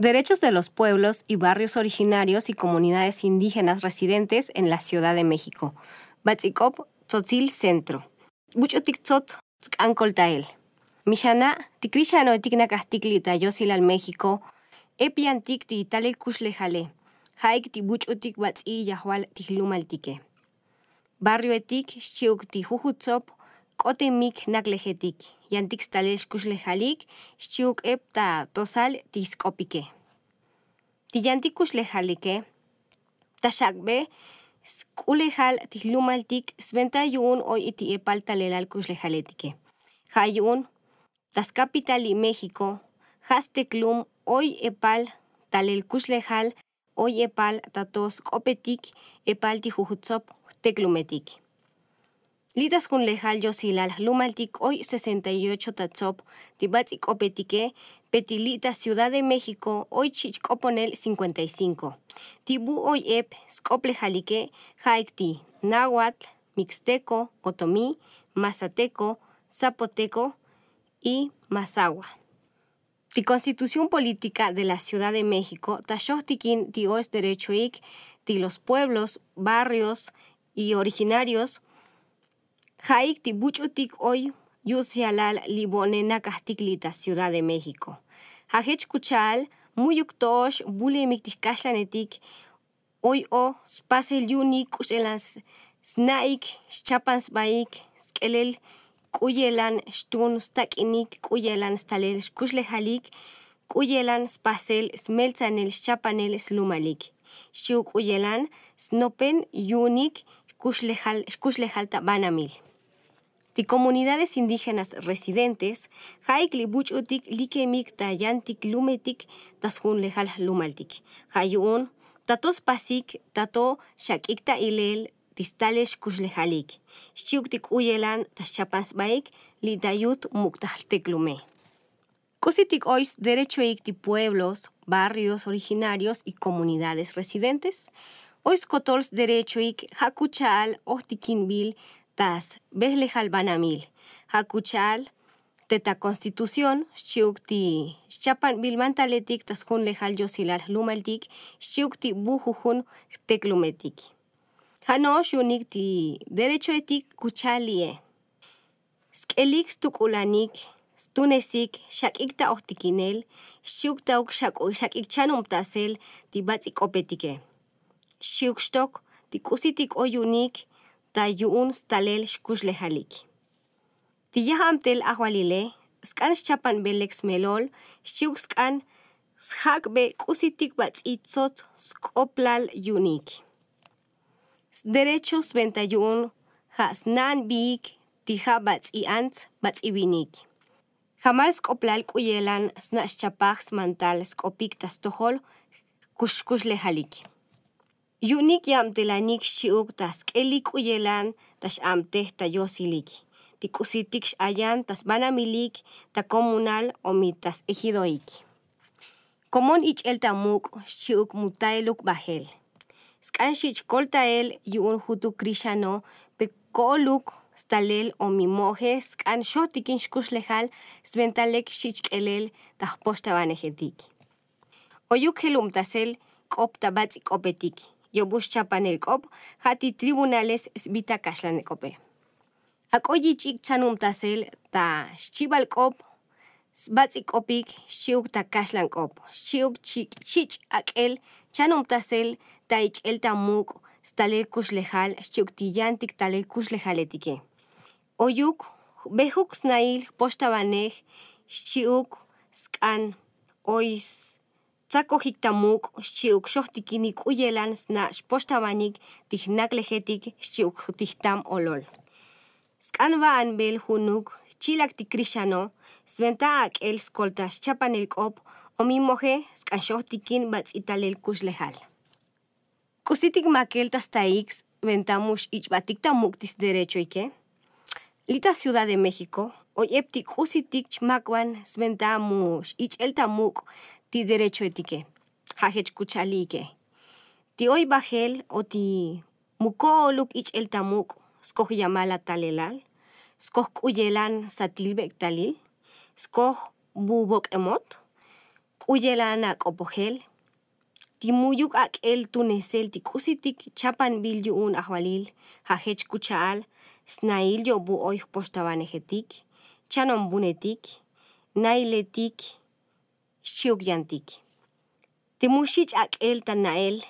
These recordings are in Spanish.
Derechos de los pueblos y barrios originarios y comunidades indígenas residentes en la Ciudad de México. Batzikop Tzotzil Centro. Buchotiktzot Ancoltael. Mishana Tikrishano Tiknakastiklita Tayosil al México. Epianticti Talel Kushlejale. Haik Tibuchotik batsi Yahual Tiglumaltique. Barrio Etik ti Jujutzop Otemik Naglehetik, yantik stales kuslejalik, stiuk epta tosal tiskopike. Ti yantikuslejalike, Tashakbe, skulejal tilumaltik, sventayun o epal talelal kuslejaletike. Hayun, Taskapitali Mexico, hasteklum teklum oi epal talel kuslejal, oi epal tatos Opetik epal tijujutsop teklumetik. Litas kun lejal yosilal lumaltik hoy 68 tatsop, tibatik opetique, petilita Ciudad de México hoy chichcoponel 55. Tibu hoy ep, scoplejalique, haikti, Nahuatl, mixteco, otomí, mazateco, zapoteco y mazagua. Ti Constitución Política de la Ciudad de México, Tashostikin, derecho Derecho, Ti los pueblos, barrios y originarios, Haik buchutik hoy, yusialal libonena castiglita Ciudad de México. Hajech kuchal, muyuktosh, bule miktiskashlanetik, hoy o, spase yunik ushelas, snaik, chapans baik, skelel, kuyelan, stun, stakinik, kuyelan, stalel, halik kuyelan, spasel, smeltzanel, chapanel, slumalik. Shuk uyelan, snopen, yunik, kushlehal kuslehal banamil y comunidades indígenas residentes, Haiklibuchutik Buchutik, Likemik, Tayantik, Lumetik, Tasjun Lejal Lumaltik, Hayun, Tatos Pasik, Tato, Shakikta Ilel, Tistales Kuslejalik Shiuktik Uyelan, Tashapansbaik, Litayut Muktahalteklume. Cositic ois derecho icti pueblos, barrios originarios y comunidades residentes. Ois cotols derecho ik hakuchal, ohtikinbil, Taz, Besle Banamil, Hakuchal, Teta Constitución, Xiukti, Chapan Bilmantaletik, Tasjun Lejal Yosilal Lumaltik, Xiukti Bujujun Teclumetik. Hano Xunikti, Derecho Etik Kuchalie. Skelik Stukulanik, Stunesik, Shakikta Ohtikinel, Xiuktauk Shakikchanum Tasel, Tibatsik Opetike. Xiukstok, Tikusitik Oyunik, ta yuun stalel xkuxlejalik. Tiyaham tel ahualile, skan xchapan belek smelol, xchiw skan be kusitik itzot skoplal yunik. Derechos has hasnan biik, tija i batzibinik. Jamal skoplal kuyelan snas chapaj smantal skopik tastojol kushkush lejalik. Yunik nik shiuk tas kelik uyelan tas amte ta yosilik. Tikusitik ayan tas banamilik ta comunal omitas ejidoik. Komon ich el tamuk shiuk mutaeluk bajel. Skan koltael yun hutu krishano pekoluk stalel o mimoje skan shotikin xkushlejal sventalek xichkelel posta O Oyuk helum tasel kopta opetik. jobos txapan elkop, jati tribunales ezbita kaslanekope. elkope. Ako jitxik ta xibal kop, zbatzik kopik xiuk ta kaslan txik akel txanum tazel, ta itx el tamuk ztalel kus lehal, talel kus lehaletike. Oyuk, behuk snail postabanek txiuk, skan, oiz Tzako jictamuk xchiuk xohtikinik uyelan sna postabanik, tijnak lejetik olol. Skan ba'an bel junuk chilak tikrishano... sventa el skolta Kop, ...omi mohe skan xohtikin batz'italel lehal. Kusitik makel tastaix ventamush batik tamuk tis derecho Lita Ciudad de México, oyeptik usitik chmakwan sventamush el tamuk ti derecho etique, hajech kuchalike. Ti hoy bajel o ti muko luk ich el tamuk, skoj yamala talelal, skoj kuyelan satilbek talil, skoj bubok emot, kuyelan ak opohel, ti muyuk ak el tunesel ti chapan bil un ahwalil, hajech kuchaal, snail yo bu oy chanon bunetik, nailetik, yantik, Timushich ak el, tana'el,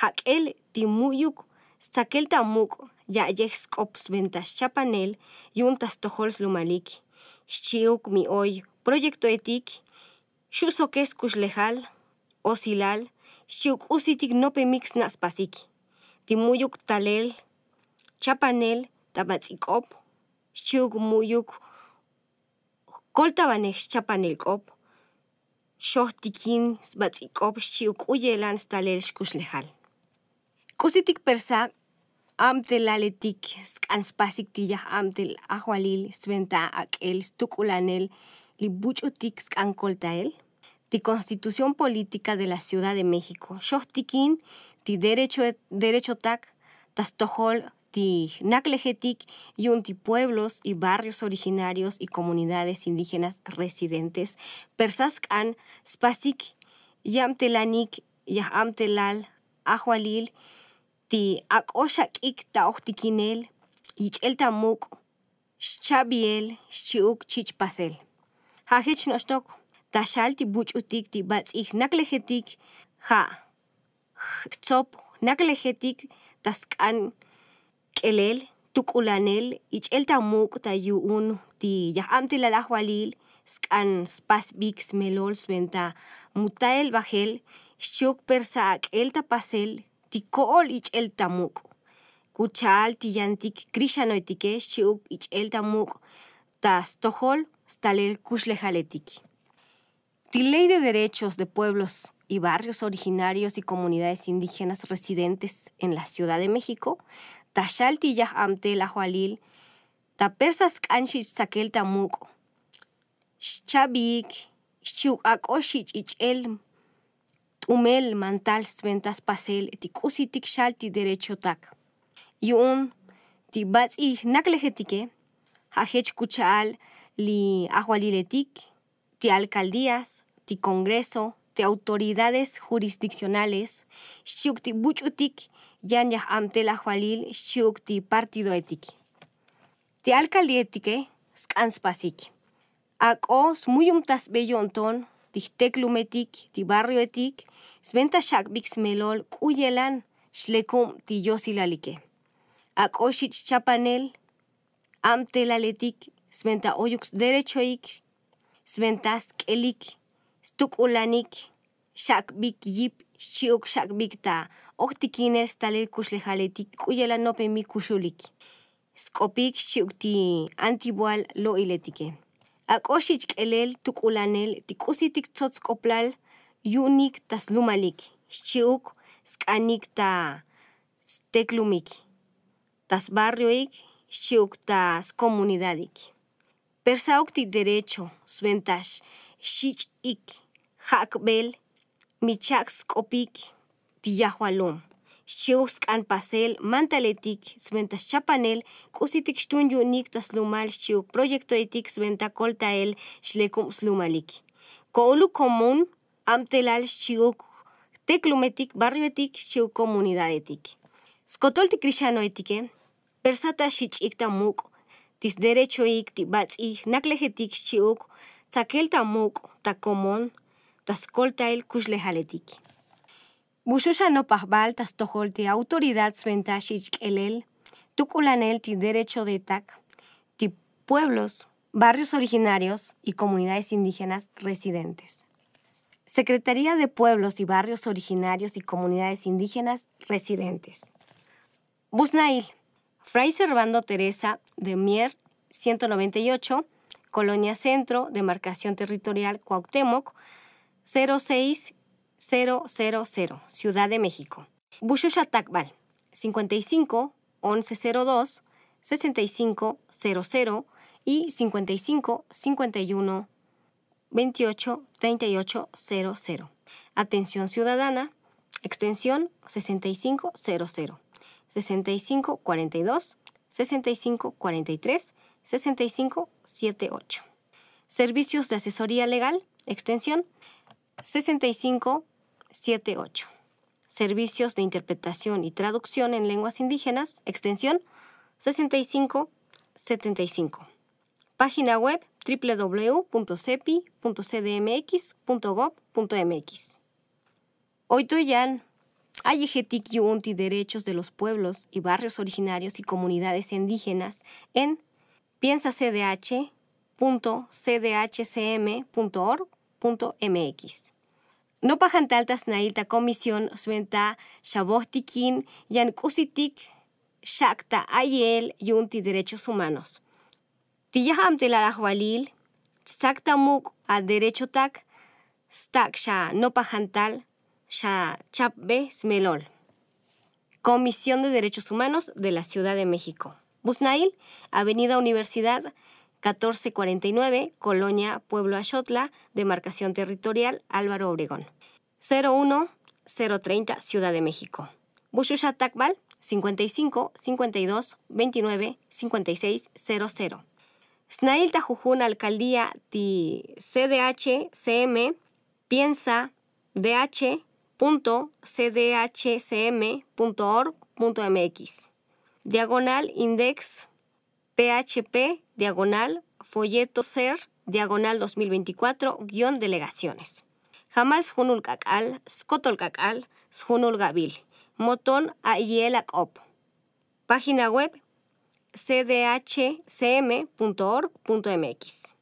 hak el timuyuk sakel tamuk yex kops ventas chapanel yum tas lumalik. Xchiuk mi hoy proyecto etik, shusokes kuxlejal, osilal, usitik nope mix pasik, Timuyuk talel, chapanel, tamatz'ik'op, xiuk muyuk chapanel cop, Shohtikin sbatzikop shiuk uyelan staler shkushlejal. Cositic persa amtel tik anspasik tija amtel ahualil sventa akel stukulanel li buchutik skan Ti constitución política de la Ciudad de México. Shohtikin ti derecho, derecho tak tastohol Tignaclejetic y pueblos y barrios originarios y comunidades indígenas residentes, persaskan Spasik, Yamtelanik, yamtelal Ajualil, Ti Akoshakik el Yicheltamuk, Chabiel, Chiuk Chichpasel. Hajech Tashalti buchutik ti batzig naklejetik, ja, tzop naklejetik, taskan, ich el ich'el tamuuq' un tiyajq'a'n la waliil s'k'an ya melol smelool mutael bajel shuk xch'uuq el tapasel tikol el tamuk kuchal tamuuq' kuchaal tiyantik kirixanoytikej shuk ich'el tamuk tastojool stalel kuxlejaltiik. Ti Ley de Derechos de Pueblos y Barrios Originarios y Comunidades Indígenas Residentes en la Ciudad de México tashalti tiyah amte la hualil, ta persas kanchi saquel tamuco. Chabik, ich ichel, tumel mantal sventas pasel, tikusi tikshal ti derecho tak. Yun, ti bats i naklejetike, hajech kuchal li ahualiletik, ti alcaldías, ti congreso, ti autoridades jurisdiccionales, ti buchutik, yanyah amtela la jualil partidoetik. partido etiki. Ti alcalde etike, skans pasiki. Ak o smuyum tas beyonton, ti teklumetik, ti barrio etik, sventa shak melol kuyelan, shlekum ti yosilalike. Ak shich chapanel, amtela letik, sventa oyux derechoik, sventa skelik, stuk ulanik, shak bik yip, shiuk shak bik Octikines talil kuyela nope mi kuxulik. Skopik shiukti... antibual lo iletike. elel elel tukulanel tikusitik tzotzkoplal yunik taslumalik. ...shiuk skanik ta steklumik. Tas barrioik tas comunidadik. Persaukti derecho, sventash, shich ik, hakbel, michak skopik, tiyahualom. Xeus pasel mantaletik sventas chapanel kusitik stunyu nik da lumal proyecto etik sventa koltael xlekum slumalik. Koulu komun amtelal xiuk teklumetik barrioetik xiuk komunidadetik. Skotolti krisano etike, persata ikta muk, tis derecho ik ik naklehetik tzakelta muk ta komun, tas koltael Bushushanopah baltas toholti autoridad elel, Tukulanelti ti derecho de TAC, ti pueblos, barrios originarios y comunidades indígenas residentes. Secretaría de Pueblos y Barrios Originarios y Comunidades Indígenas Residentes. Busnail, Fray Servando Teresa de Mier, 198, Colonia Centro, Demarcación Territorial Cuauhtémoc, 06 000, Ciudad de México. Bushusha Takbal, 55 1102 6500 y 55 51 28 38 00. Atención ciudadana, extensión 6500, 6542, 6543, 6578. Servicios de asesoría legal, extensión 6578. Servicios de interpretación y traducción en lenguas indígenas, extensión 6575. Página web www.cepi.cdmx.gov.mx. Oitoyan, Unti Derechos de los Pueblos y Barrios Originarios y Comunidades Indígenas en piensacdh.cdhcm.org no No pajantaltas nailta comisión suenta shabostikin yankusitik shakta ayel yunti derechos humanos. Tiyahamte larajualil, muk a derecho tak, stak sha no pajantal, sha chapbe smelol. Comisión de Derechos Humanos de la Ciudad de México. Busnail, Avenida Universidad, 1449, Colonia Pueblo Ayotla, Demarcación Territorial Álvaro Obregón. 01030, Ciudad de México. Bushusha Takbal, 55 52 29 56 00. Snail Tajujun, Alcaldía de CDH Piensa DH.CDHCM.org.mx Diagonal Index PHP diagonal folleto ser diagonal 2024 guión delegaciones. Jamal Junul Kakal, Skotol Kakal, Junul Gabil, Moton ayelak Op. Página web cdhcm.org.mx.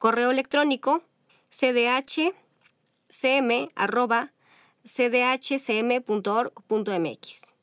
Correo electrónico cdhcm.org.mx.